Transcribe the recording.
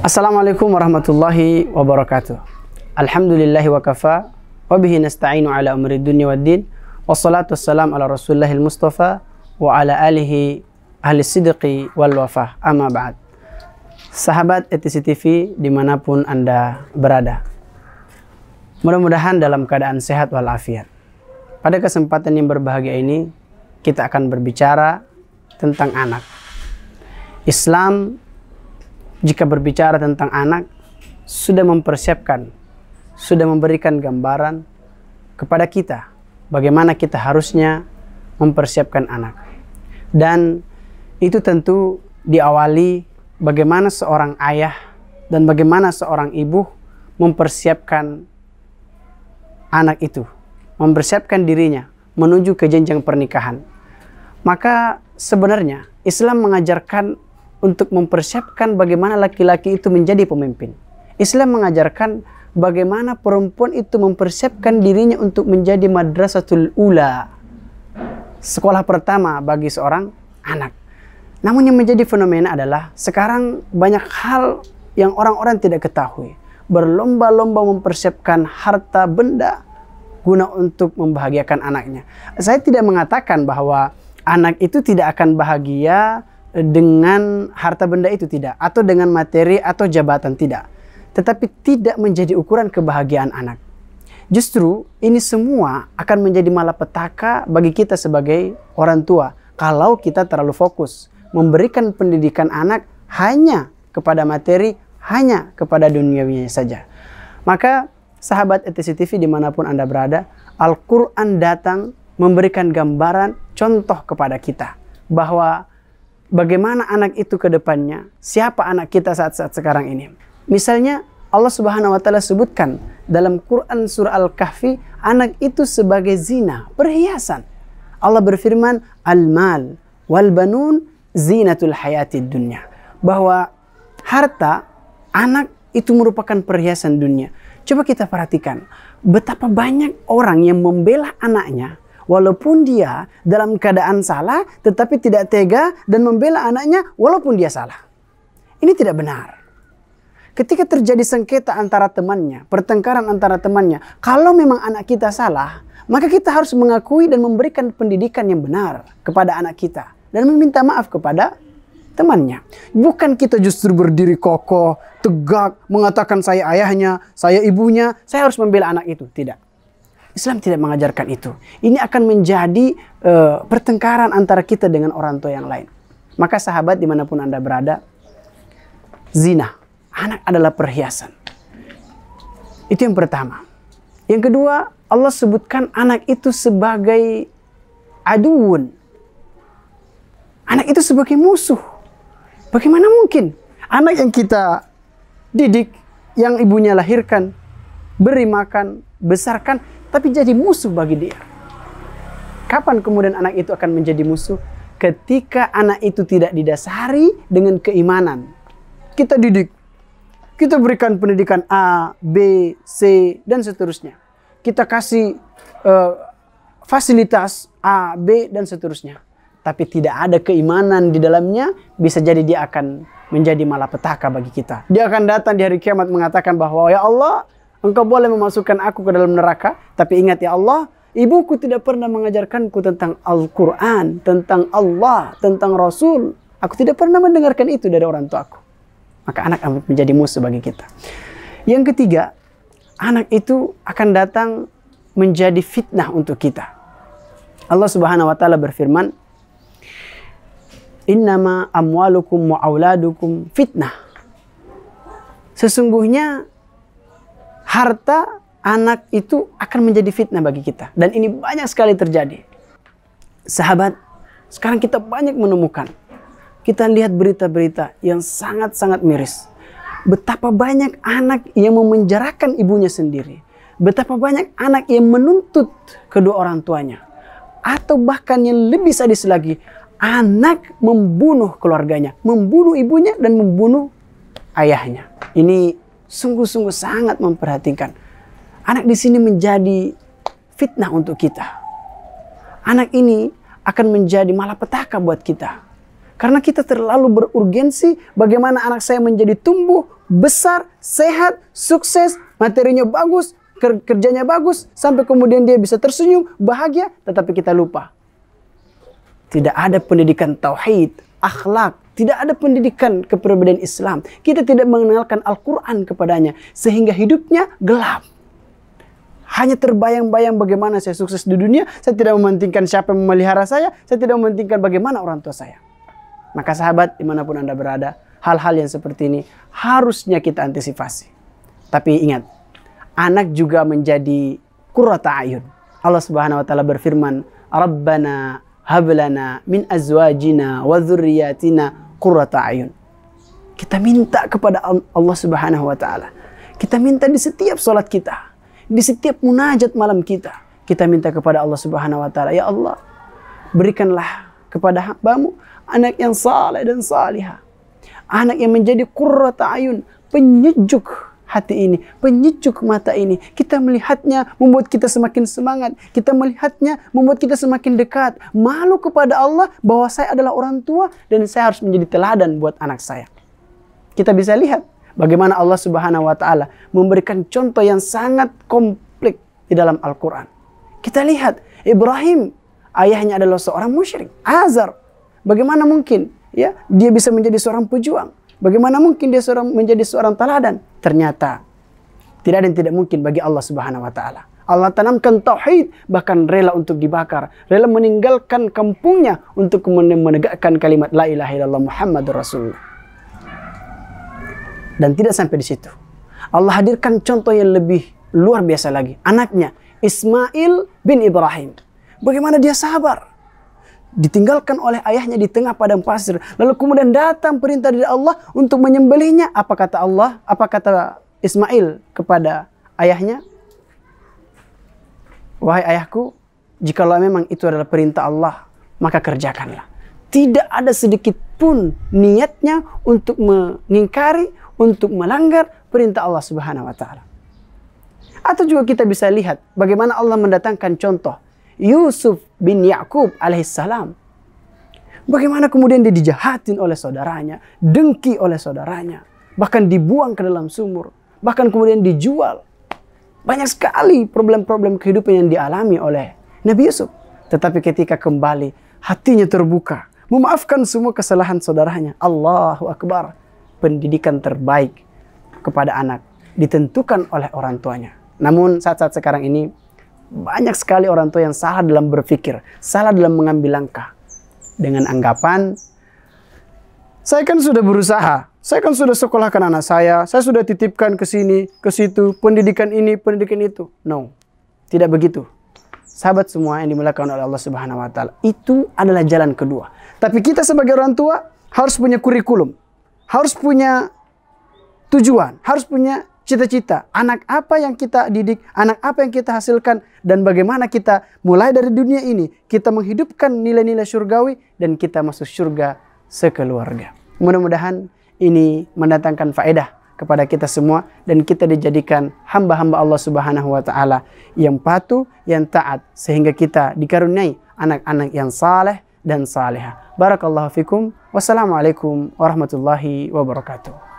Assalamualaikum warahmatullahi wabarakatuh. Alhamdulillahi wa kafa wa bihi nasta'inu ala umri dunya wa salatu salam ala rasulullahil mustafa wa ala alihi ahli sidqi wal wafah amma ba'd. Sahabat ETC TV dimanapun Anda berada. Mudah-mudahan dalam keadaan sehat walafiat. Pada kesempatan yang berbahagia ini, kita akan berbicara tentang anak. Islam jika berbicara tentang anak, sudah mempersiapkan, sudah memberikan gambaran kepada kita bagaimana kita harusnya mempersiapkan anak. Dan itu tentu diawali bagaimana seorang ayah dan bagaimana seorang ibu mempersiapkan anak itu, mempersiapkan dirinya menuju ke jenjang pernikahan. Maka sebenarnya Islam mengajarkan untuk mempersiapkan bagaimana laki-laki itu menjadi pemimpin. Islam mengajarkan bagaimana perempuan itu mempersiapkan dirinya untuk menjadi madrasatul ula. Sekolah pertama bagi seorang anak. Namun yang menjadi fenomena adalah sekarang banyak hal yang orang-orang tidak ketahui. Berlomba-lomba mempersiapkan harta benda guna untuk membahagiakan anaknya. Saya tidak mengatakan bahwa anak itu tidak akan bahagia dengan harta benda itu tidak atau dengan materi atau jabatan tidak tetapi tidak menjadi ukuran kebahagiaan anak justru ini semua akan menjadi malapetaka bagi kita sebagai orang tua kalau kita terlalu fokus memberikan pendidikan anak hanya kepada materi hanya kepada duniawinya saja maka sahabat ETC TV dimanapun anda berada Al-Quran datang memberikan gambaran contoh kepada kita bahwa bagaimana anak itu ke depannya, siapa anak kita saat-saat sekarang ini. Misalnya Allah Subhanahu wa taala sebutkan dalam Quran surah Al-Kahfi anak itu sebagai zina, perhiasan. Allah berfirman, "Al-mal wal banun zinatul hayatid dunya." Bahwa harta anak itu merupakan perhiasan dunia. Coba kita perhatikan betapa banyak orang yang membela anaknya walaupun dia dalam keadaan salah tetapi tidak tega dan membela anaknya walaupun dia salah. Ini tidak benar. Ketika terjadi sengketa antara temannya, pertengkaran antara temannya, kalau memang anak kita salah, maka kita harus mengakui dan memberikan pendidikan yang benar kepada anak kita dan meminta maaf kepada temannya. Bukan kita justru berdiri kokoh, tegak, mengatakan saya ayahnya, saya ibunya, saya harus membela anak itu. Tidak. Islam tidak mengajarkan itu. Ini akan menjadi uh, pertengkaran antara kita dengan orang tua yang lain. Maka sahabat dimanapun Anda berada, zina. Anak adalah perhiasan. Itu yang pertama. Yang kedua, Allah sebutkan anak itu sebagai aduun. Anak itu sebagai musuh. Bagaimana mungkin anak yang kita didik, yang ibunya lahirkan, beri makan, besarkan, tapi jadi musuh bagi dia. Kapan kemudian anak itu akan menjadi musuh? Ketika anak itu tidak didasari dengan keimanan. Kita didik, kita berikan pendidikan A, B, C, dan seterusnya. Kita kasih uh, fasilitas A, B, dan seterusnya. Tapi tidak ada keimanan di dalamnya, bisa jadi dia akan menjadi malapetaka bagi kita. Dia akan datang di hari kiamat mengatakan bahwa, Ya Allah, Engkau boleh memasukkan aku ke dalam neraka, tapi ingat ya Allah, ibuku tidak pernah mengajarkanku tentang Al-Quran, tentang Allah, tentang Rasul. Aku tidak pernah mendengarkan itu dari orang tuaku. Maka anak akan menjadi musuh bagi kita. Yang ketiga, anak itu akan datang menjadi fitnah untuk kita. Allah Subhanahu wa taala berfirman, "Innama amwalukum wa auladukum fitnah." Sesungguhnya harta anak itu akan menjadi fitnah bagi kita. Dan ini banyak sekali terjadi. Sahabat, sekarang kita banyak menemukan. Kita lihat berita-berita yang sangat-sangat miris. Betapa banyak anak yang memenjarakan ibunya sendiri. Betapa banyak anak yang menuntut kedua orang tuanya. Atau bahkan yang lebih sadis lagi, anak membunuh keluarganya, membunuh ibunya dan membunuh ayahnya. Ini sungguh-sungguh sangat memperhatikan. Anak di sini menjadi fitnah untuk kita. Anak ini akan menjadi malapetaka buat kita. Karena kita terlalu berurgensi bagaimana anak saya menjadi tumbuh, besar, sehat, sukses, materinya bagus, kerjanya bagus, sampai kemudian dia bisa tersenyum, bahagia, tetapi kita lupa. Tidak ada pendidikan tauhid, akhlak, tidak ada pendidikan kepribadian Islam. Kita tidak mengenalkan Al-Quran kepadanya. Sehingga hidupnya gelap. Hanya terbayang-bayang bagaimana saya sukses di dunia. Saya tidak mementingkan siapa yang memelihara saya. Saya tidak mementingkan bagaimana orang tua saya. Maka sahabat dimanapun Anda berada. Hal-hal yang seperti ini harusnya kita antisipasi. Tapi ingat. Anak juga menjadi kurata ayun. Allah Subhanahu wa taala berfirman, "Rabbana hablana min azwajina wa qurrata ayun. Kita minta kepada Allah Subhanahu wa taala. Kita minta di setiap salat kita, di setiap munajat malam kita. Kita minta kepada Allah Subhanahu wa taala, ya Allah, berikanlah kepada hambamu anak yang saleh dan salihah. Anak yang menjadi qurrata ayun, penyejuk hati ini, penyejuk mata ini. Kita melihatnya membuat kita semakin semangat. Kita melihatnya membuat kita semakin dekat. Malu kepada Allah bahwa saya adalah orang tua dan saya harus menjadi teladan buat anak saya. Kita bisa lihat bagaimana Allah Subhanahu wa taala memberikan contoh yang sangat komplit di dalam Al-Qur'an. Kita lihat Ibrahim ayahnya adalah seorang musyrik, Azar. Bagaimana mungkin ya dia bisa menjadi seorang pejuang? Bagaimana mungkin dia seorang menjadi seorang teladan? Ternyata tidak ada yang tidak mungkin bagi Allah Subhanahu wa taala. Allah tanamkan tauhid bahkan rela untuk dibakar, rela meninggalkan kampungnya untuk menegakkan kalimat la ilaha illallah Muhammadur Rasulullah. Dan tidak sampai di situ. Allah hadirkan contoh yang lebih luar biasa lagi, anaknya Ismail bin Ibrahim. Bagaimana dia sabar? ditinggalkan oleh ayahnya di tengah padang pasir. Lalu kemudian datang perintah dari Allah untuk menyembelihnya. Apa kata Allah? Apa kata Ismail kepada ayahnya? Wahai ayahku, jikalau memang itu adalah perintah Allah, maka kerjakanlah. Tidak ada sedikit pun niatnya untuk mengingkari, untuk melanggar perintah Allah Subhanahu wa taala. Atau juga kita bisa lihat bagaimana Allah mendatangkan contoh Yusuf bin Yakub alaihissalam. Bagaimana kemudian dia dijahatin oleh saudaranya, dengki oleh saudaranya, bahkan dibuang ke dalam sumur, bahkan kemudian dijual. Banyak sekali problem-problem kehidupan yang dialami oleh Nabi Yusuf. Tetapi ketika kembali, hatinya terbuka, memaafkan semua kesalahan saudaranya. Allahu Akbar. Pendidikan terbaik kepada anak ditentukan oleh orang tuanya. Namun saat-saat sekarang ini banyak sekali orang tua yang salah dalam berpikir, salah dalam mengambil langkah. Dengan anggapan, saya kan sudah berusaha, saya kan sudah sekolahkan anak saya, saya sudah titipkan ke sini, ke situ, pendidikan ini, pendidikan itu. No, tidak begitu. Sahabat semua yang dimulakan oleh Allah Subhanahu wa taala, itu adalah jalan kedua. Tapi kita sebagai orang tua harus punya kurikulum, harus punya tujuan, harus punya cita-cita. Anak apa yang kita didik, anak apa yang kita hasilkan, dan bagaimana kita mulai dari dunia ini, kita menghidupkan nilai-nilai surgawi, dan kita masuk surga sekeluarga. Mudah-mudahan ini mendatangkan faedah kepada kita semua dan kita dijadikan hamba-hamba Allah Subhanahu wa taala yang patuh, yang taat sehingga kita dikaruniai anak-anak yang saleh dan salehah. Barakallahu fikum. Wassalamualaikum warahmatullahi wabarakatuh.